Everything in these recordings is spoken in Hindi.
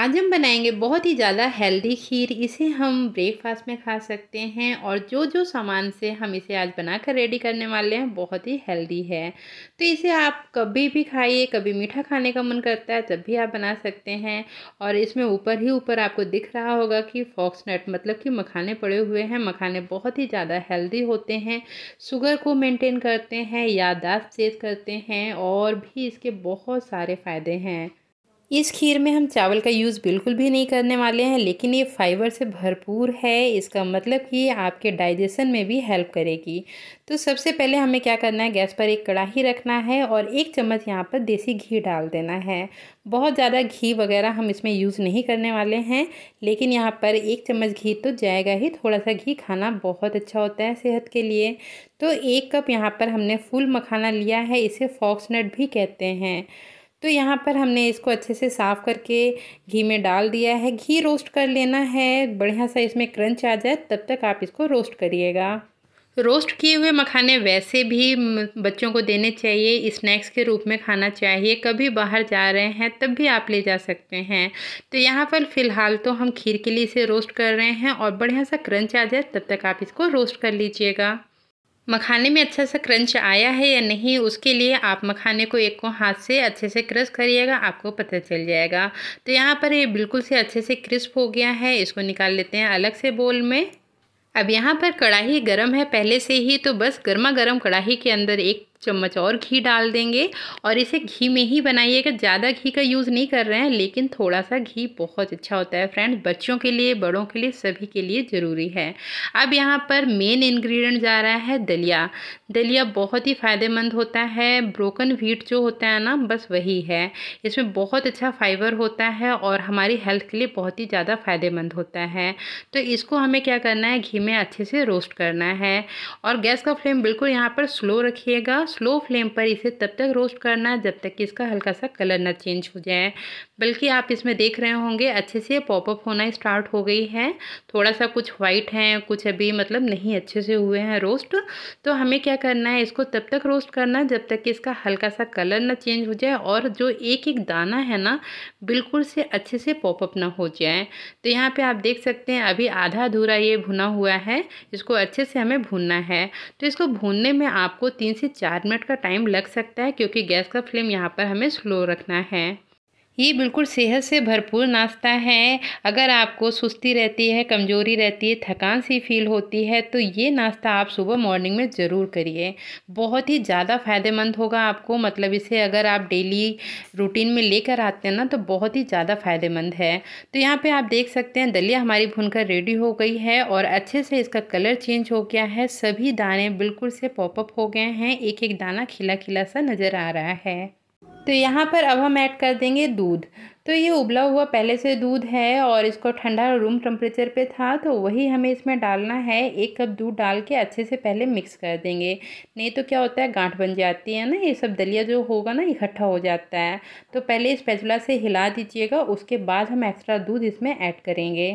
आज हम बनाएंगे बहुत ही ज़्यादा हेल्दी खीर इसे हम ब्रेकफास्ट में खा सकते हैं और जो जो सामान से हम इसे आज बनाकर रेडी करने वाले हैं बहुत ही हेल्दी है तो इसे आप कभी भी खाइए कभी मीठा खाने का मन करता है तब भी आप बना सकते हैं और इसमें ऊपर ही ऊपर आपको दिख रहा होगा कि फॉक्स नट मतलब कि मखाने पड़े हुए हैं मखाने बहुत ही ज़्यादा हेल्दी होते हैं शुगर को मेनटेन करते हैं यादाश्त तेज़ करते हैं और भी इसके बहुत सारे फ़ायदे हैं इस खीर में हम चावल का यूज़ बिल्कुल भी नहीं करने वाले हैं लेकिन ये फाइबर से भरपूर है इसका मतलब कि ये आपके डाइजेशन में भी हेल्प करेगी तो सबसे पहले हमें क्या करना है गैस पर एक कड़ाही रखना है और एक चम्मच यहाँ पर देसी घी डाल देना है बहुत ज़्यादा घी वगैरह हम इसमें यूज़ नहीं करने वाले हैं लेकिन यहाँ पर एक चम्मच घी तो जाएगा ही थोड़ा सा घी खाना बहुत अच्छा होता है सेहत के लिए तो एक कप यहाँ पर हमने फुल मखाना लिया है इसे फॉक्सनट भी कहते हैं तो यहाँ पर हमने इसको अच्छे से साफ़ करके घी में डाल दिया है घी रोस्ट कर लेना है बढ़िया सा इसमें क्रंच आ जाए तब तक आप इसको रोस्ट करिएगा रोस्ट किए हुए मखाने वैसे भी बच्चों को देने चाहिए स्नैक्स के रूप में खाना चाहिए कभी बाहर जा रहे हैं तब भी आप ले जा सकते हैं तो यहाँ पर फ़िलहाल तो हम खीर के लिए इसे रोस्ट कर रहे हैं और बढ़िया सा क्रंच आ जाए तब तक आप इसको रोस्ट कर लीजिएगा मखाने में अच्छा सा क्रंच आया है या नहीं उसके लिए आप मखाने को एक को हाथ से अच्छे से क्रश करिएगा आपको पता चल जाएगा तो यहाँ पर ये बिल्कुल से अच्छे से क्रिस्प हो गया है इसको निकाल लेते हैं अलग से बोल में अब यहाँ पर कढ़ाई गर्म है पहले से ही तो बस गर्मा गर्म कढ़ाई के अंदर एक चम्मच और घी डाल देंगे और इसे घी में ही बनाइएगा ज़्यादा घी का यूज़ नहीं कर रहे हैं लेकिन थोड़ा सा घी बहुत अच्छा होता है फ्रेंड बच्चों के लिए बड़ों के लिए सभी के लिए ज़रूरी है अब यहाँ पर मेन इन्ग्रीडियंट जा रहा है दलिया दलिया बहुत ही फ़ायदेमंद होता है ब्रोकन व्हीट जो होता है ना बस वही है इसमें बहुत अच्छा फाइबर होता है और हमारी हेल्थ के लिए बहुत ही ज़्यादा फ़ायदेमंद होता है तो इसको हमें क्या करना है घी में अच्छे से रोस्ट करना है और गैस का फ्लेम बिल्कुल यहाँ पर स्लो रखिएगा स्लो फ्लेम पर इसे तब तक रोस्ट करना है जब तक कि इसका हल्का सा कलर ना चेंज हो जाए बल्कि आप इसमें देख रहे होंगे अच्छे से पॉपअप होना स्टार्ट हो गई है थोड़ा सा कुछ वाइट है कुछ अभी मतलब नहीं अच्छे से हुए हैं रोस्ट तो हमें क्या करना है इसको तब तक रोस्ट करना है जब तक कि इसका हल्का सा कलर ना चेंज हो जाए और जो एक एक दाना है ना बिल्कुल से अच्छे से पॉपअप ना हो जाए तो यहाँ पर आप देख सकते हैं अभी आधा अधूरा ये भुना हुआ है इसको अच्छे से हमें भूनना है तो इसको भूनने में आपको तीन से चार सात मिनट का टाइम लग सकता है क्योंकि गैस का फ्लेम यहाँ पर हमें स्लो रखना है ये बिल्कुल सेहत से भरपूर नाश्ता है अगर आपको सुस्ती रहती है कमज़ोरी रहती है थकान सी फील होती है तो ये नाश्ता आप सुबह मॉर्निंग में ज़रूर करिए बहुत ही ज़्यादा फ़ायदेमंद होगा आपको मतलब इसे अगर आप डेली रूटीन में लेकर आते हैं ना तो बहुत ही ज़्यादा फ़ायदेमंद है तो यहाँ पे आप देख सकते हैं दलिया हमारी भुनकर रेडी हो गई है और अच्छे से इसका कलर चेंज हो गया है सभी दाने बिल्कुल से पॉपअप हो गए हैं एक एक दाना खिला खिला सा नज़र आ रहा है तो यहाँ पर अब हम ऐड कर देंगे दूध तो ये उबला हुआ पहले से दूध है और इसको ठंडा रूम टेम्परेचर पे था तो वही हमें इसमें डालना है एक कप दूध डाल के अच्छे से पहले मिक्स कर देंगे नहीं तो क्या होता है गांठ बन जाती है ना ये सब दलिया जो होगा ना इकट्ठा हो जाता है तो पहले इस पैचुला से हिला दीजिएगा उसके बाद हम एक्स्ट्रा दूध इसमें ऐड करेंगे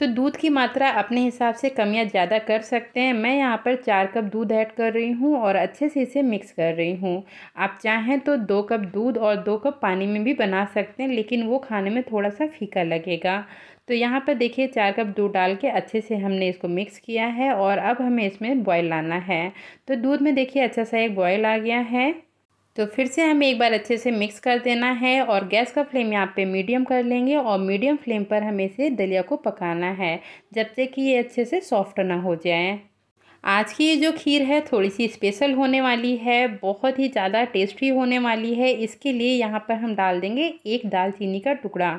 तो दूध की मात्रा अपने हिसाब से कम या ज़्यादा कर सकते हैं मैं यहाँ पर चार कप दूध ऐड कर रही हूँ और अच्छे से इसे मिक्स कर रही हूँ आप चाहें तो दो कप दूध और दो कप पानी में भी बना सकते हैं लेकिन वो खाने में थोड़ा सा फीका लगेगा तो यहाँ पर देखिए चार कप दूध डाल के अच्छे से हमने इसको मिक्स किया है और अब हमें इसमें बॉयल लाना है तो दूध में देखिए अच्छा सा एक बॉयल आ गया है तो फिर से हमें एक बार अच्छे से मिक्स कर देना है और गैस का फ्लेम यहाँ पे मीडियम कर लेंगे और मीडियम फ्लेम पर हमें इसे दलिया को पकाना है जब तक कि ये अच्छे से सॉफ्ट ना हो जाए आज की जो खीर है थोड़ी सी स्पेशल होने वाली है बहुत ही ज़्यादा टेस्टी होने वाली है इसके लिए यहाँ पर हम डाल देंगे एक दालचीनी का टुकड़ा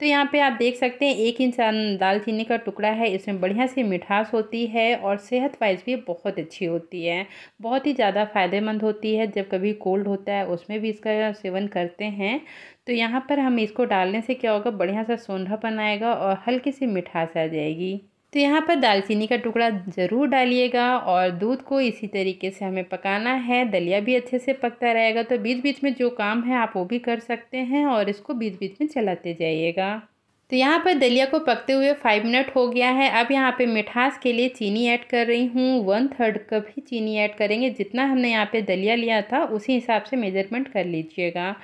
तो यहाँ पे आप देख सकते हैं एक इंच दालचीनी का टुकड़ा है इसमें बढ़िया सी मिठास होती है और सेहत वाइज भी बहुत अच्छी होती है बहुत ही ज़्यादा फ़ायदेमंद होती है जब कभी कोल्ड होता है उसमें भी इसका सेवन करते हैं तो यहाँ पर हम इसको डालने से क्या होगा बढ़िया सा सोंधापन आएगा और हल्की सी मिठास आ जाएगी तो यहाँ पर दालचीनी का टुकड़ा ज़रूर डालिएगा और दूध को इसी तरीके से हमें पकाना है दलिया भी अच्छे से पकता रहेगा तो बीच बीच में जो काम है आप वो भी कर सकते हैं और इसको बीच बीच में चलाते जाइएगा तो यहाँ पर दलिया को पकते हुए फाइव मिनट हो गया है अब यहाँ पे मिठास के लिए चीनी ऐड कर रही हूँ वन थर्ड कप ही चीनी ऐड करेंगे जितना हमने यहाँ पे दलिया लिया था उसी हिसाब से मेजरमेंट कर लीजिएगा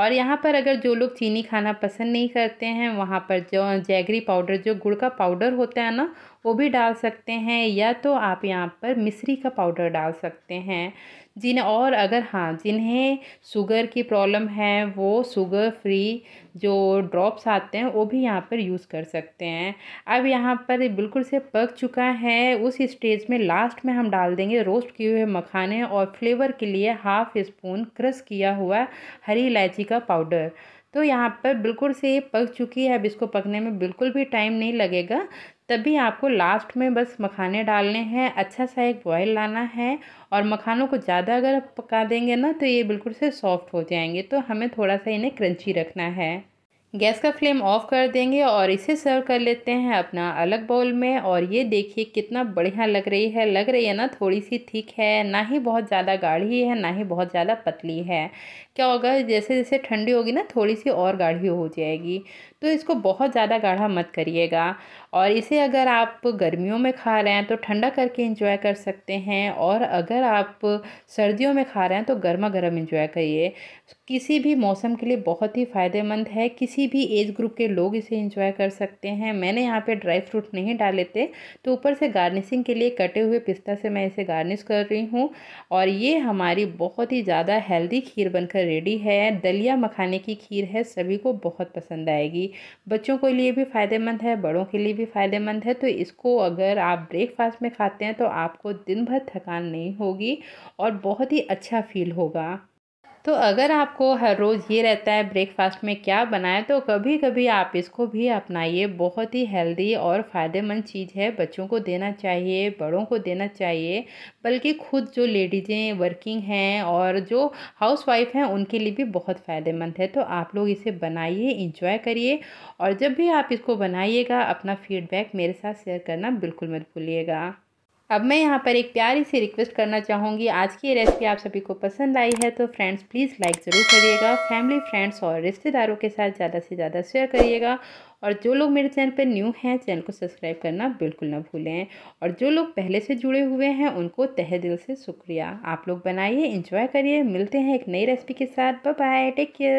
और यहाँ पर अगर जो लोग चीनी खाना पसंद नहीं करते हैं वहाँ पर जो जैगरी पाउडर जो गुड़ का पाउडर होता है ना वो भी डाल सकते हैं या तो आप यहाँ पर मिश्री का पाउडर डाल सकते हैं जिन और अगर हाँ जिन्हें शुगर की प्रॉब्लम है वो शुगर फ्री जो ड्रॉप्स आते हैं वो भी यहाँ पर यूज़ कर सकते हैं अब यहाँ पर बिल्कुल से पक चुका है उस स्टेज में लास्ट में हम डाल देंगे रोस्ट किए हुए मखाने और फ्लेवर के लिए हाफ स्पून क्रश किया हुआ हरी इलायची का पाउडर तो यहाँ पर बिल्कुल से ये पक चुकी है अब इसको पकने में बिल्कुल भी टाइम नहीं लगेगा तभी आपको लास्ट में बस मखाने डालने हैं अच्छा सा एक बॉयल लाना है और मखानों को ज़्यादा अगर पका देंगे ना तो ये बिल्कुल से सॉफ्ट हो जाएंगे तो हमें थोड़ा सा इन्हें क्रंची रखना है गैस का फ्लेम ऑफ कर देंगे और इसे सर्व कर लेते हैं अपना अलग बाउल में और ये देखिए कितना बढ़िया लग रही है लग रही है ना थोड़ी सी थिक है ना ही बहुत ज़्यादा गाढ़ी है ना ही बहुत ज़्यादा पतली है क्या होगा जैसे जैसे ठंडी होगी ना थोड़ी सी और गाढ़ी हो जाएगी तो इसको बहुत ज़्यादा गाढ़ा मत करिएगा और इसे अगर आप गर्मियों में खा रहे हैं तो ठंडा करके इंजॉय कर सकते हैं और अगर आप सर्दियों में खा रहे हैं तो गर्मा गर्म इंजॉय करिए किसी भी मौसम के लिए बहुत ही फ़ायदेमंद है किसी भी एज ग्रुप के लोग इसे इंजॉय कर सकते हैं मैंने यहाँ पे ड्राई फ्रूट नहीं डाले थे तो ऊपर से गार्निशिंग के लिए कटे हुए पिस्ता से मैं इसे गार्निश कर रही हूँ और ये हमारी बहुत ही ज़्यादा हेल्दी खीर बनकर रेडी है दलिया मखाने की खीर है सभी को बहुत पसंद आएगी बच्चों के लिए भी फ़ायदेमंद है बड़ों के लिए भी फ़ायदेमंद है तो इसको अगर आप ब्रेकफास्ट में खाते हैं तो आपको दिन भर थकान नहीं होगी और बहुत ही अच्छा फील होगा तो अगर आपको हर रोज़ ये रहता है ब्रेकफास्ट में क्या बनाएं तो कभी कभी आप इसको भी अपनाइए बहुत ही हेल्दी और फ़ायदेमंद चीज़ है बच्चों को देना चाहिए बड़ों को देना चाहिए बल्कि खुद जो लेडीज़ें वर्किंग हैं और जो हाउसवाइफ हैं उनके लिए भी बहुत फ़ायदेमंद है तो आप लोग इसे बनाइए इंजॉय करिए और जब भी आप इसको बनाइएगा अपना फीडबैक मेरे साथ शेयर करना बिल्कुल मत भूलिएगा अब मैं यहाँ पर एक प्यारी सी रिक्वेस्ट करना चाहूँगी आज की ये रेसिपी आप सभी को पसंद आई है तो फ्रेंड्स प्लीज़ लाइक ज़रूर करिएगा फैमिली फ्रेंड्स और रिश्तेदारों के साथ ज़्यादा से ज़्यादा शेयर करिएगा और जो लोग मेरे चैनल पर न्यू हैं चैनल को सब्सक्राइब करना बिल्कुल ना भूलें और जो लोग पहले से जुड़े हुए हैं उनको तहे दिल से शुक्रिया आप लोग बनाइए इंजॉय करिए मिलते हैं एक नई रेसिपी के साथ बाय टेक केयर